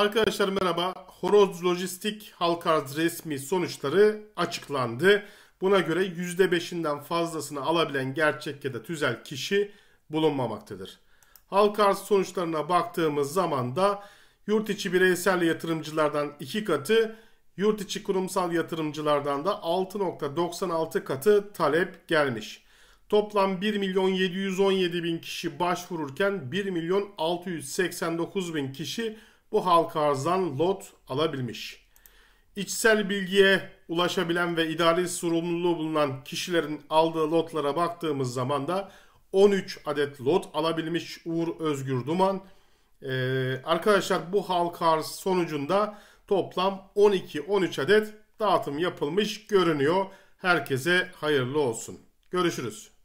Arkadaşlar merhaba. Horoz Lojistik halka resmi sonuçları açıklandı. Buna göre %5'inden fazlasını alabilen gerçek ya da tüzel kişi bulunmamaktadır. Halka sonuçlarına baktığımız zaman da yurt içi bireysel yatırımcılardan 2 katı, yurt içi kurumsal yatırımcılardan da 6.96 katı talep gelmiş. Toplam 1 milyon 717 bin kişi başvururken 1 milyon 689 bin kişi bu halka arzdan lot alabilmiş. İçsel bilgiye ulaşabilen ve idari sorumluluğu bulunan kişilerin aldığı lotlara baktığımız zaman da 13 adet lot alabilmiş Uğur Özgür Duman. Ee, arkadaşlar bu halka arz sonucunda toplam 12-13 adet dağıtım yapılmış görünüyor. Herkese hayırlı olsun. Görüşürüz.